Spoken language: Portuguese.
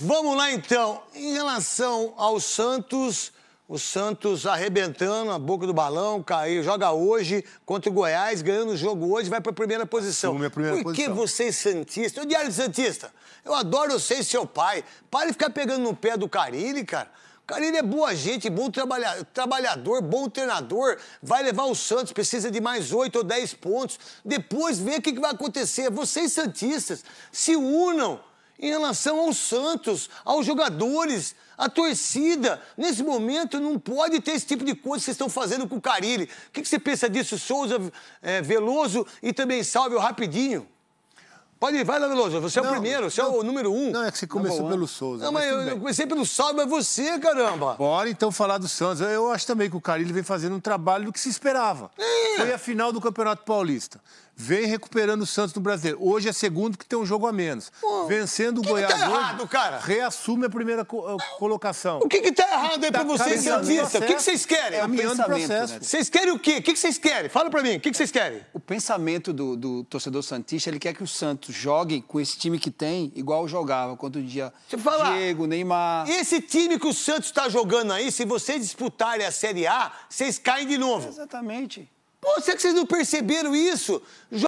Vamos lá então. Em relação ao Santos, o Santos arrebentando a boca do balão, caiu, joga hoje contra o Goiás, ganhando o jogo hoje, vai para a primeira posição. Minha primeira Por posição. que vocês santistas? O Diário Santista, eu adoro vocês e seu pai. Pare de ficar pegando no pé do Carilli, cara. Cara, é boa gente, bom trabalha, trabalhador, bom treinador. Vai levar o Santos, precisa de mais 8 ou 10 pontos. Depois vê o que, que vai acontecer. Vocês, Santistas, se unam em relação aos Santos, aos jogadores, à torcida. Nesse momento não pode ter esse tipo de coisa que vocês estão fazendo com o Carilli. O que, você pensa disso, Souza, é, Veloso e também Salve o Rapidinho? Pode ir, vai lá, Veloso. Você não, é o primeiro, você é não, é o número um. Não, é que você tá começou pelo né? Souza. Não, mas, eu, eu comecei pelo Salve, é você, caramba. Bora então falar do Santos. Eu acho também que o Carilli vem fazendo um trabalho do que se esperava. É. Foi a final do Campeonato Paulista vem recuperando o Santos no Brasil. Hoje é segundo que tem um jogo a menos. Pô, Vencendo o Goiás que tá errado, hoje, cara? reassume a primeira co eh, colocação. O que está errado aí tá pra vocês, Santista? O que, que vocês querem? É o processo. Né? Vocês querem o quê? O que, que vocês querem? Fala para mim, o que, que vocês querem? O pensamento do, do, torcedor santista, ele quer que o Santos jogue com esse time que tem, igual jogava quando o dia falar, Diego, Neymar... Esse time que o Santos está jogando aí, se vocês disputarem a Série A, vocês caem de novo. É exatamente. Pô, será que vocês não perceberam isso?